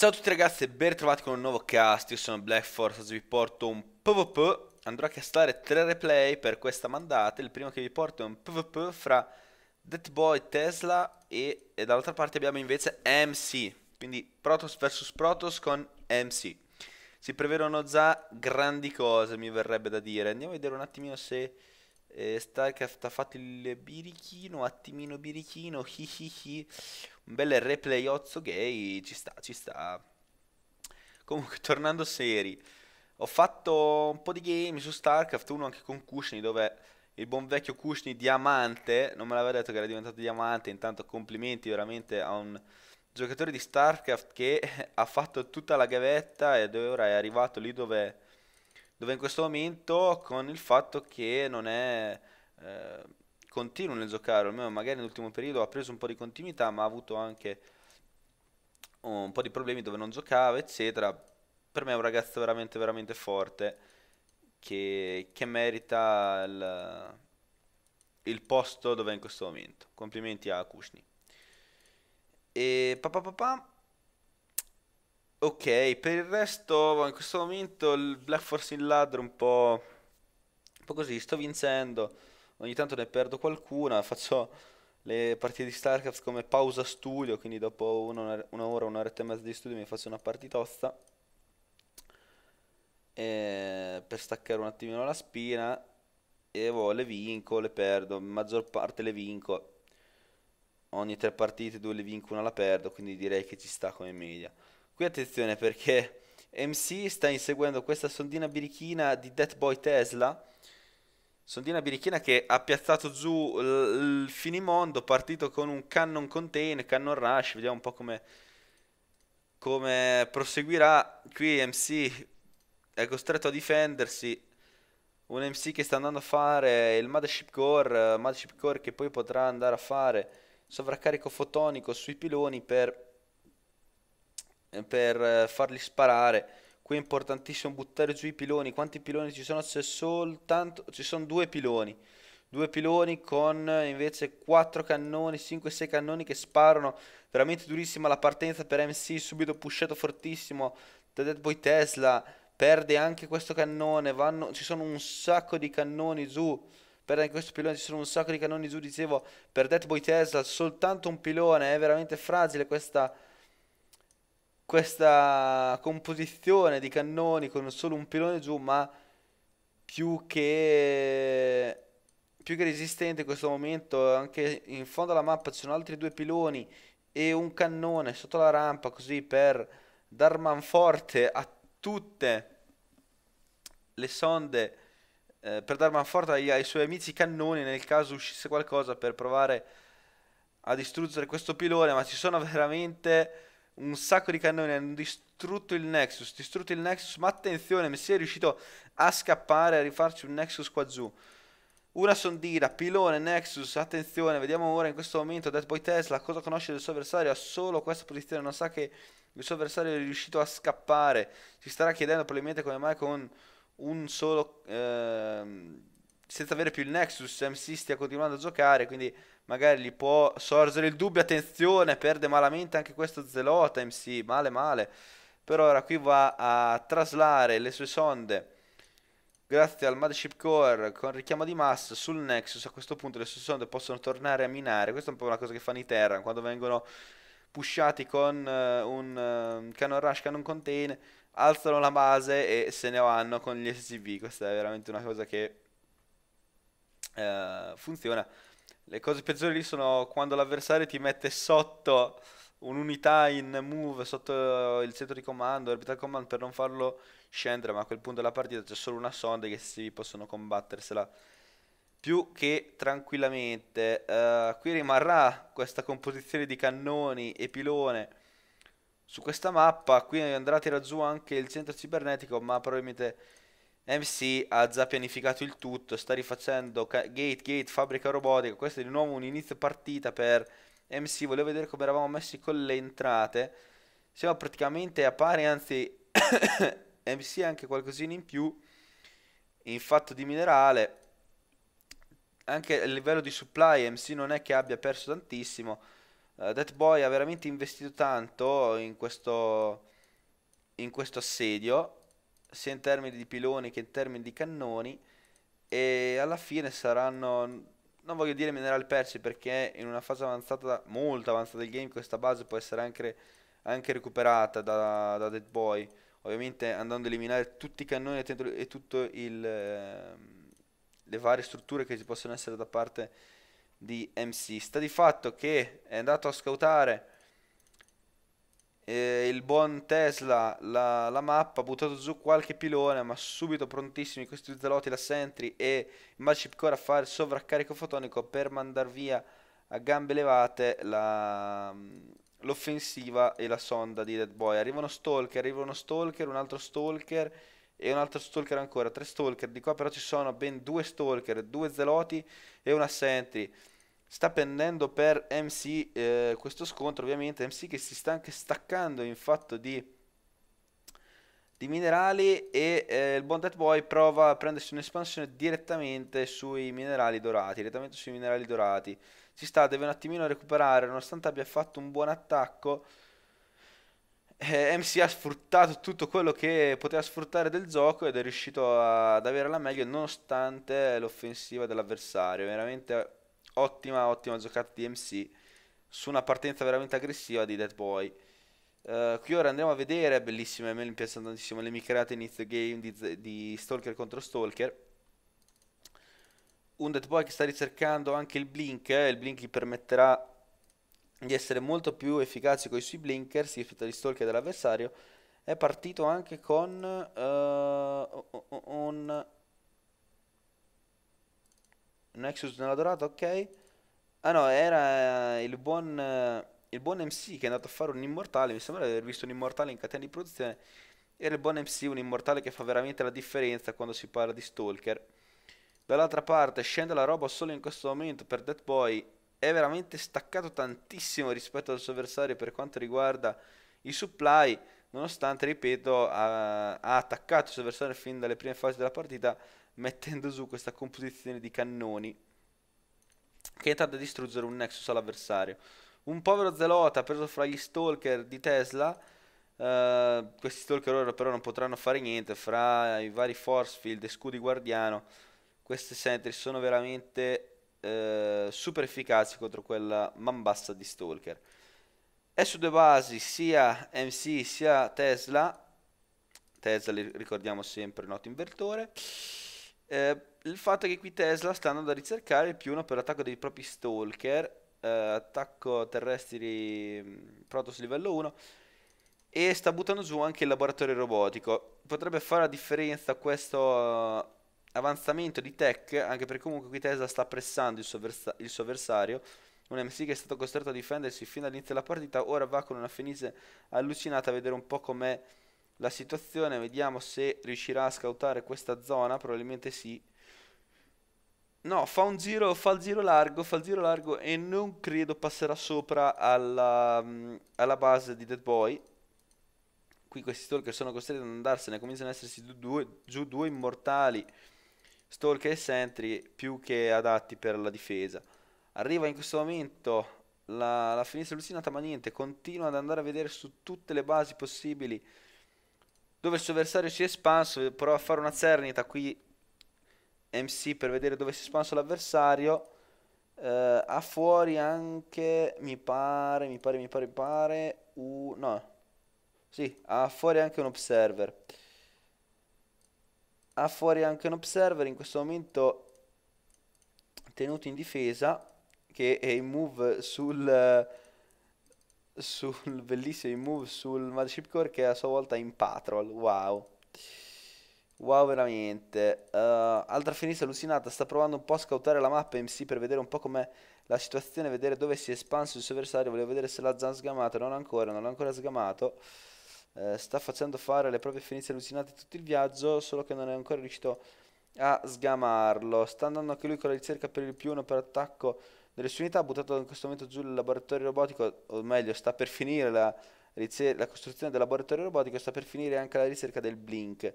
Ciao a tutti ragazzi e ben ritrovati con un nuovo cast, io sono Black Force, oggi vi porto un PvP, andrò a castare tre replay per questa mandata, il primo che vi porto è un PvP fra Dead Boy, Tesla e, e dall'altra parte abbiamo invece MC, quindi Protoss vs Protoss con MC. Si prevedono già grandi cose mi verrebbe da dire, andiamo a vedere un attimino se eh, Starcraft ha fatto il birichino, attimino birichino, hi hi hi. Un bel replay ozzo gay, ci sta, ci sta. Comunque, tornando seri, ho fatto un po' di game su Starcraft, uno anche con Cushny, dove il buon vecchio Cushny diamante, non me l'aveva detto che era diventato diamante, intanto complimenti veramente a un giocatore di Starcraft che ha fatto tutta la gavetta e ora è arrivato lì dove dove in questo momento con il fatto che non è eh, continuo nel giocare, almeno magari nell'ultimo periodo ha preso un po' di continuità, ma ha avuto anche un po' di problemi dove non giocava, eccetera. Per me è un ragazzo veramente, veramente forte che, che merita il, il posto dove è in questo momento. Complimenti a Kushni. E papà papà. Pa, Ok, per il resto in questo momento il Black Force in ladro un po'... un po' così, sto vincendo, ogni tanto ne perdo qualcuna, faccio le partite di StarCraft come pausa studio, quindi dopo un'ora, un'ora un'oretta e mezza di studio mi faccio una partitozza e... per staccare un attimino la spina e boh, le vinco, le perdo, maggior parte le vinco, ogni tre partite due le vinco, una la perdo, quindi direi che ci sta come media. Qui attenzione perché MC sta inseguendo questa sondina birichina di Death Boy Tesla. Sondina birichina che ha piazzato giù il finimondo, partito con un cannon contain, cannon rush, vediamo un po' come, come proseguirà. Qui MC è costretto a difendersi, un MC che sta andando a fare il Mothership Core, Mothership Core che poi potrà andare a fare sovraccarico fotonico sui piloni per eh, per eh, farli sparare. Qui è importantissimo buttare giù i piloni. Quanti piloni ci sono? C'è soltanto... Ci sono due piloni. Due piloni con eh, invece quattro cannoni, 5-6 cannoni che sparano. Veramente durissima la partenza per MC, subito pushato fortissimo da Dead Boy Tesla. Perde anche questo cannone. Vanno, ci sono un sacco di cannoni giù. Perde anche questo pilone, ci sono un sacco di cannoni giù, dicevo, per Dead Boy Tesla. Soltanto un pilone, è veramente fragile questa questa composizione di cannoni con solo un pilone giù, ma più che, più che resistente in questo momento, anche in fondo alla mappa ci sono altri due piloni e un cannone sotto la rampa, così per dar manforte a tutte le sonde, eh, per dar manforte ai, ai suoi amici cannoni nel caso uscisse qualcosa per provare a distruggere questo pilone, ma ci sono veramente un sacco di cannoni, hanno distrutto il Nexus, distrutto il Nexus, ma attenzione, Messi è riuscito a scappare, a rifarci un Nexus qua giù. Una sondina, pilone, Nexus, attenzione, vediamo ora in questo momento Dead Boy Tesla cosa conosce del suo avversario, ha solo questa posizione, non sa che il suo avversario è riuscito a scappare, si starà chiedendo probabilmente come mai con un solo... Ehm, senza avere più il Nexus, MC stia continuando a giocare, quindi magari gli può sorgere il dubbio, attenzione, perde malamente anche questo Zelota MC, male male, per ora qui va a traslare le sue sonde grazie al Mothership Core con richiamo di massa sul Nexus, a questo punto le sue sonde possono tornare a minare, questa è un po' una cosa che fanno i Terran, quando vengono pushati con uh, un uh, cannon rush, cannon contain, alzano la base e se ne vanno con gli SCV, questa è veramente una cosa che eh, funziona. Le cose peggiori sono quando l'avversario ti mette sotto un'unità in move, sotto il centro di comando, orbital command, per non farlo scendere, ma a quel punto della partita c'è solo una sonda che si possono combattersela più che tranquillamente. Uh, qui rimarrà questa composizione di cannoni e pilone su questa mappa. Qui andrà a tirare giù anche il centro cibernetico, ma probabilmente MC ha già pianificato il tutto, sta rifacendo gate, gate, fabbrica robotica. Questo è di nuovo un inizio partita per MC. Volevo vedere come eravamo messi con le entrate. Siamo praticamente a pari, anzi, MC ha anche qualcosina in più in fatto di minerale. Anche a livello di supply, MC non è che abbia perso tantissimo. Uh, That Boy ha veramente investito tanto in questo, in questo assedio sia in termini di piloni che in termini di cannoni e alla fine saranno, non voglio dire mineral persi perché in una fase avanzata, molto avanzata del game questa base può essere anche, anche recuperata da, da Dead Boy, ovviamente andando a eliminare tutti i cannoni e tutte ehm, le varie strutture che ci possono essere da parte di MC. Sta di fatto che è andato a scoutare eh, il buon Tesla la, la mappa, ha buttato giù qualche pilone, ma subito prontissimi questi zalotti, la Sentry e il Magic Core a fare sovraccarico fotonico per mandar via a gambe levate la, l'offensiva e la sonda di Dead Boy. Arrivano Stalker, arriva Stalker, un altro Stalker e un altro Stalker ancora, tre Stalker. Di qua però ci sono ben due Stalker, due Zeloti e una Sentry sta pendendo per MC eh, questo scontro ovviamente MC che si sta anche staccando in fatto di, di minerali e eh, il Bonded Boy prova a prendersi un'espansione direttamente sui minerali dorati direttamente sui minerali dorati ci sta deve un attimino recuperare nonostante abbia fatto un buon attacco eh, MC ha sfruttato tutto quello che poteva sfruttare del gioco ed è riuscito a, ad avere la meglio nonostante l'offensiva dell'avversario veramente ottima, ottima giocata di MC su una partenza veramente aggressiva di Dead Boy. Uh, qui ora andiamo a vedere, bellissime, a me mi piacciono tantissimo le micrate inizio game di, di Stalker contro Stalker. Un Dead Boy che sta ricercando anche il blink, eh, il blink gli permetterà di essere molto più efficace con i suoi blinkers rispetto agli stalker dell'avversario. È partito anche con uh, un Nexus nella dorata, ok. Ah no, era eh, il buon, eh, il buon MC che è andato a fare un immortale, mi sembra di aver visto un immortale in catena di produzione. Era il buon MC, un immortale che fa veramente la differenza quando si parla di Stalker. Dall'altra parte scende la roba solo in questo momento per Dead Boy. È veramente staccato tantissimo rispetto al suo avversario per quanto riguarda i supply nonostante, ripeto, ha, ha, attaccato il suo avversario fin dalle prime fasi della partita, mettendo su questa composizione di cannoni che è tenta a distruggere un Nexus all'avversario. Un povero zelota preso fra gli stalker di Tesla. Uh, questi stalker ora però non potranno fare niente fra i vari force field e scudi guardiano. Queste sentry sono veramente uh, super efficaci contro quella mambassa di stalker. E su due basi sia MC sia Tesla. Tesla ricordiamo sempre noto invertore. Eh, il fatto è che qui Tesla sta andando a ricercare più uno per l'attacco dei propri stalker, eh, attacco terrestri mm, Protoss livello 1, e sta buttando giù anche il laboratorio robotico. Potrebbe fare la differenza questo eh, avanzamento di tech, anche perché comunque qui Tesla sta pressando il suo, versa- il suo avversario. Un MC che è stato costretto a difendersi fino all'inizio della partita, ora va con una Fenice allucinata a vedere un po' com'è la situazione, vediamo se riuscirà a scautare questa zona, probabilmente sì. No, fa un giro, fa il giro largo, fa il giro largo e non credo passerà sopra alla, mm, alla base di Dead Boy. Qui questi stalker sono costretti ad andarsene, cominciano ad essersi due, giù due immortali, stalker e sentry, più che adatti per la difesa. Arriva in questo momento la, la finestra allucinata, ma niente, continua ad andare a vedere su tutte le basi possibili dove il suo avversario si è espanso, provo a fare una cernita qui MC per vedere dove si è espanso l'avversario. Uh, ha fuori anche, mi pare, mi pare, mi pare, mi pare, uh, no, sì, ha fuori anche un observer. Ha fuori anche un observer in questo momento tenuto in difesa, che è in move sul... Uh, sul bellissimo move sul Mothership Core che è a sua volta in Patrol. Wow. Wow, veramente. Uh, altra finestra allucinata. Sta provando un po' a scautare la mappa MC per vedere un po' com'è la situazione, vedere dove si è espanso il suo avversario. Volevo vedere se l'ha già sgamato. Non ancora, non l'ha ancora sgamato. Uh, sta facendo fare le proprie finisse allucinate tutto il viaggio, solo che non è ancora riuscito a sgamarlo. Sta andando anche lui con la ricerca per il più uno per attacco delle sue unità ha buttato in questo momento giù il laboratorio robotico, o meglio, sta per finire la, la costruzione del laboratorio robotico, sta per finire anche la ricerca del Blink.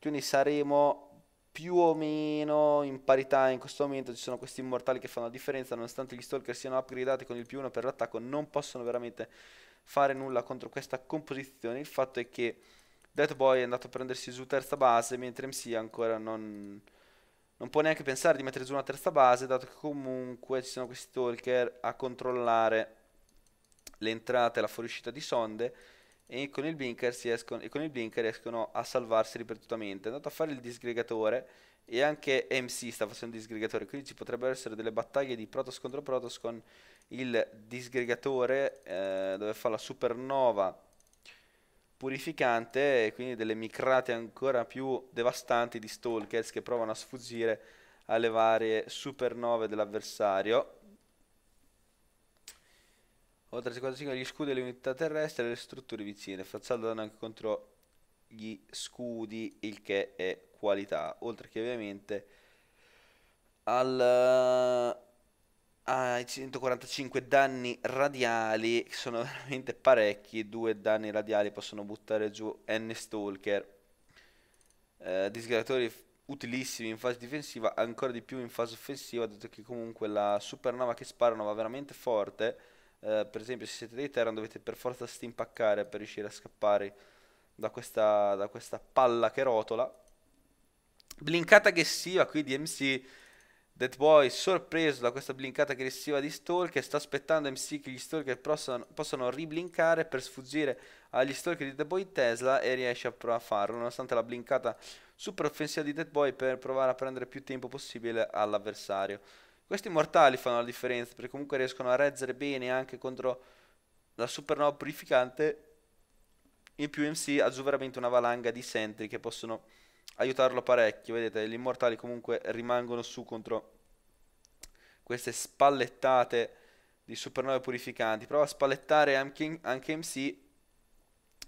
Quindi saremo più o meno in parità in questo momento ci sono questi immortali che fanno la differenza nonostante gli stalker siano upgradati con il più 1 per l'attacco non possono veramente fare nulla contro questa composizione il fatto è che Dead Boy è andato a prendersi su terza base mentre MC ancora non, non può neanche pensare di mettere giù una terza base, dato che comunque ci sono questi talker a controllare l'entrata e la fuoriuscita di sonde. E con, escono, e con il blinker riescono a salvarsi ripetutamente. È andato a fare il disgregatore e anche MC sta facendo il disgregatore, quindi ci potrebbero essere delle battaglie di Protoss contro Protoss con il disgregatore eh, dove fa la supernova purificante e quindi delle micrate ancora più devastanti di stalkers che provano a sfuggire alle varie supernove dell'avversario. Oltre a 55 gli scudi delle unità terrestri e le strutture vicine, Frazzaldo danno anche contro gli scudi, il che è qualità, oltre che ovviamente al ai 145 danni radiali, che sono veramente parecchi, due danni radiali possono buttare giù N Stalker. Eh, disgregatori utilissimi in fase difensiva, ancora di più in fase offensiva, dato che comunque la supernova che sparano va veramente forte. Eh, per esempio, se siete dei Terran dovete per forza stimpaccare per riuscire a scappare da questa, da questa palla che rotola. Blinkata aggressiva qui di MC Dead Boy, sorpreso da questa blinkata aggressiva di Stalker, sta aspettando MC che gli Stalker possano, possano riblinkare per sfuggire agli Stalker di Dead Boy Tesla e riesce a, a farlo, nonostante la blinkata super offensiva di Dead Boy per provare a prendere più tempo possibile all'avversario. Questi mortali fanno la differenza, perché comunque riescono a reggere bene anche contro la supernova purificante. In più MC ha giù veramente una valanga di sentry che possono aiutarlo parecchio. Vedete, gli immortali comunque rimangono su contro queste spallettate di supernove purificanti. Prova a spallettare anche, MC,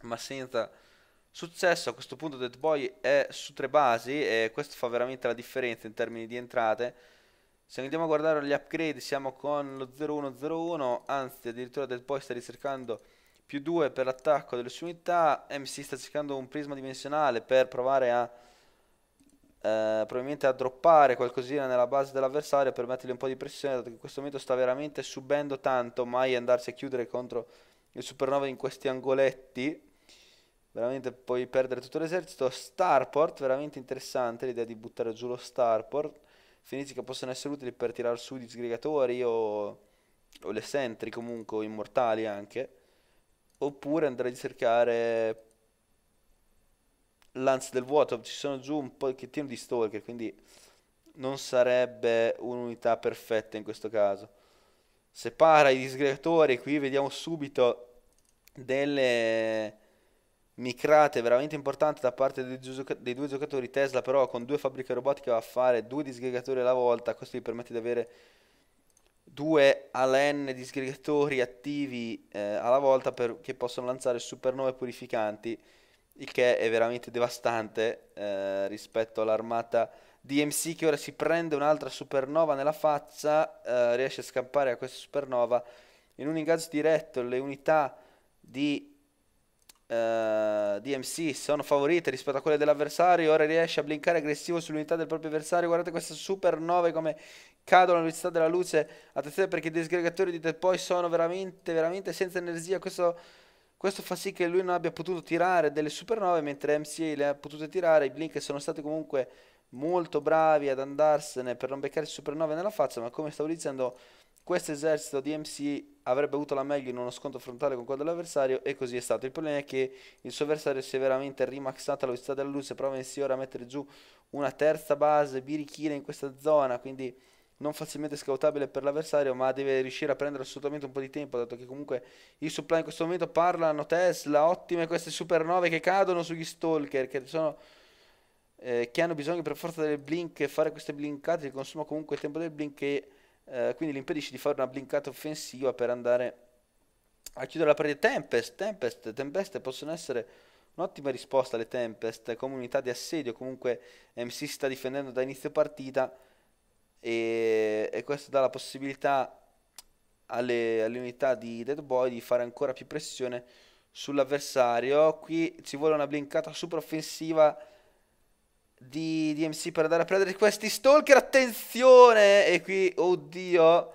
ma senza successo. A questo punto Dead Boy è su tre basi e questo fa veramente la differenza in termini di entrate. Se andiamo a guardare gli upgrade siamo con lo 0101, anzi addirittura Dead Boy sta ricercando più 2 per l'attacco delle sue unità. MC sta cercando un prisma dimensionale per provare a eh, probabilmente a droppare qualcosina nella base dell'avversario per mettergli un po' di pressione, dato che in questo momento sta veramente subendo tanto, mai andarsi a chiudere contro il Supernova in questi angoletti. Veramente puoi perdere tutto l'esercito. Starport, veramente interessante l'idea di buttare giù lo Starport. Finizi che possono essere utili per tirare su i disgregatori o, o le sentry comunque, o immortali anche oppure andrei a cercare Lance del vuoto, ci sono giù un pochettino di stalker, quindi non sarebbe un'unità perfetta in questo caso. Separa i disgregatori, qui vediamo subito delle micrate veramente importanti da parte dei, due giocatori Tesla però con due fabbriche robotiche va a fare due disgregatori alla volta questo gli permette di avere due alen disgregatori attivi eh, alla volta per, che possono lanciare supernove purificanti, il che è veramente devastante eh, rispetto all'armata DMC che ora si prende un'altra supernova nella faccia, eh, riesce a scampare a questa supernova. In un ingaggio diretto le unità di uh, eh, DMC sono favorite rispetto a quelle dell'avversario. Ora riesce a blinkare aggressivo sull'unità del proprio avversario. Guardate queste supernove come cadono all'unità della luce. Attenzione perché i disgregatori di Tepoi sono veramente, veramente senza energia. Questo, questo, fa sì che lui non abbia potuto tirare delle supernove mentre MCA le ha potute tirare. I blink sono stati comunque molto bravi ad andarsene per non beccare supernove nella faccia. Ma come stavo dicendo questo esercito di MC avrebbe avuto la meglio in uno scontro frontale con quello dell'avversario e così è stato. Il problema è che il suo avversario si è veramente rimaxato alla velocità della luce, prova insieme ora a mettere giù una terza base birichina in questa zona, quindi non facilmente scoutabile per l'avversario, ma deve riuscire a prendere assolutamente un po' di tempo, dato che comunque i supply in questo momento parlano Tesla, ottime queste supernove che cadono sugli stalker, che sono... Eh, che hanno bisogno per forza del blink fare queste blinkate, che consuma comunque il tempo del blink che eh, quindi gli impedisce di fare una blinkata offensiva per andare a chiudere la partita. Tempest, Tempest, Tempeste possono essere un'ottima risposta alle Tempest come unità di assedio, comunque MC sta difendendo da inizio partita e, e questo dà la possibilità alle, alle, unità di Dead Boy di fare ancora più pressione sull'avversario. Qui ci vuole una blinkata super offensiva di DMC per andare a prendere questi stalker. Attenzione! E qui, oddio,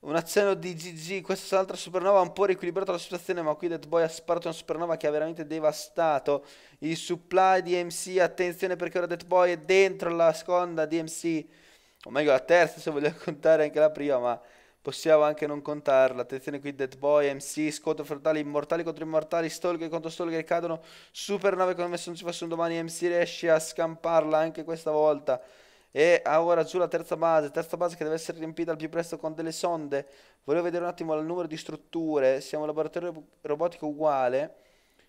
un accenno di GG. Questa è un'altra supernova. Ha un po' riequilibrato la situazione, ma qui Dead Boy ha sparato una supernova che ha veramente devastato il supply di DMC. Attenzione perché ora Dead Boy è dentro la seconda DMC. O oh meglio, la terza, se voglio contare anche la prima, ma Possiamo anche non contarla. Attenzione qui, Dead Boy, MC, scontro frontali, immortali contro immortali, stalker contro stalker, cadono supernove come se non ci fosse un domani. MC riesce a scamparla anche questa volta. E ora giù la terza base, terza base che deve essere riempita al più presto con delle sonde. Volevo vedere un attimo il numero di strutture, siamo un laboratorio robotico uguale.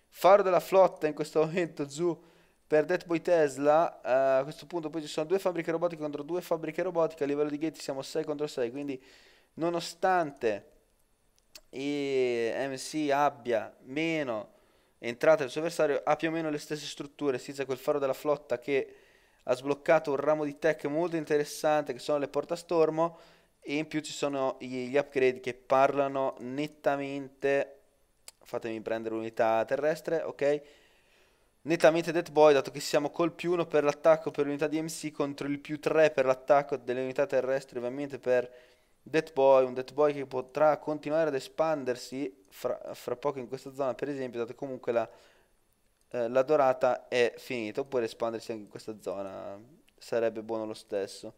Faro della flotta in questo momento giù per Dead Boy Tesla. Uh, a questo punto poi ci sono due fabbriche robotiche contro due fabbriche robotiche, a livello di gate siamo 6 contro 6, quindi nonostante MC abbia meno entrate del suo avversario, ha più o meno le stesse strutture, si quel faro della flotta che ha sbloccato un ramo di tech molto interessante che sono le portastormo e in più ci sono gli upgrade che parlano nettamente fatemi prendere l'unità terrestre, ok? Nettamente dead Boy, dato che siamo col più 1 per l'attacco per l'unità di MC contro il più 3 per l'attacco delle unità terrestri, ovviamente per Dead Boy, un Dead Boy che potrà continuare ad espandersi fra, fra poco in questa zona, per esempio, dato comunque la, eh, la dorata è finita, oppure espandersi anche in questa zona sarebbe buono lo stesso.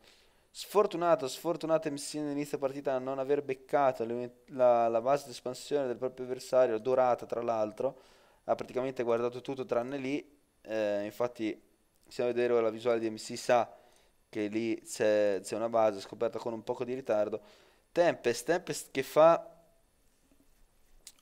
Sfortunato, sfortunato MC all'inizio partita a non aver beccato la, la base di espansione del proprio avversario, dorata tra l'altro, ha praticamente guardato tutto tranne lì, eh, infatti se andiamo a vedere la visuale di MC sa che lì c'è, c'è una base scoperta con un poco di ritardo. Tempest, Tempest che fa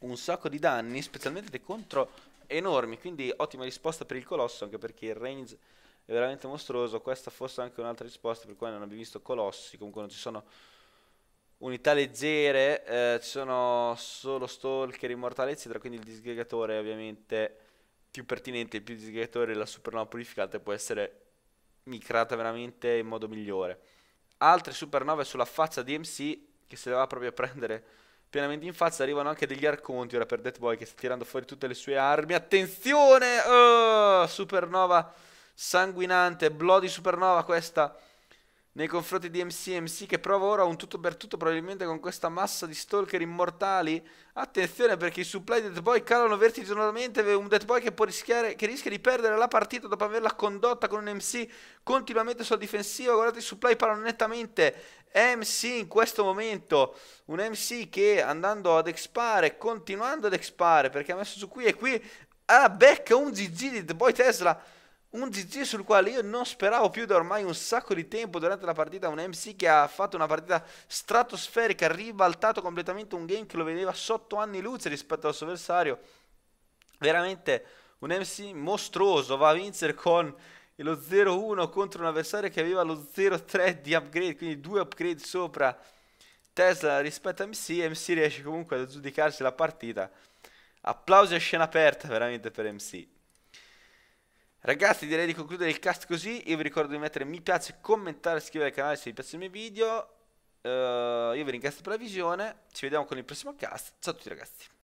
un sacco di danni, specialmente contro enormi, quindi ottima risposta per il Colosso, anche perché il range è veramente mostruoso. Questa fosse anche un'altra risposta per cui non abbiamo visto Colossi, comunque non ci sono unità leggere, eh, ci sono solo Stalker, immortali eccetera, quindi il disgregatore ovviamente più pertinente, il più disgregatore, la supernova purificata può essere micrata veramente in modo migliore. Altre supernove sulla faccia di MC che se le va proprio a prendere pienamente in faccia. Arrivano anche degli arconti ora per Dead Boy che sta tirando fuori tutte le sue armi. Attenzione! Oh, supernova sanguinante, Bloody Supernova questa nei confronti di MCMC che prova ora un tutto per tutto probabilmente con questa massa di stalker immortali. Attenzione perché i supply di Dead Boy calano vertiginosamente, un Dead Boy che, può rischiare, che rischia di perdere la partita dopo averla condotta con un MC continuamente sulla difensiva. Guardate i supply parlano nettamente. MC in questo momento, un MC che andando ad expare, continuando ad expare perché ha messo su qui e qui, ah, becca un GG di The Boy Tesla un GG sul quale io non speravo più da ormai un sacco di tempo durante la partita, un MC che ha fatto una partita stratosferica, ha ribaltato completamente un game che lo vedeva sotto anni luce rispetto al suo avversario. Veramente un MC mostruoso, va a vincere con lo 0-1 contro un avversario che aveva lo 0-3 di upgrade, quindi due upgrade sopra Tesla rispetto a MC MC riesce comunque ad aggiudicarsi la partita. Applausi a scena aperta veramente per MC. Ragazzi direi di concludere il cast così, io vi ricordo di mettere mi piace, commentare, iscrivervi al canale se vi piacciono i miei video, uh, io vi ringrazio per la visione, ci vediamo con il prossimo cast, ciao a tutti ragazzi.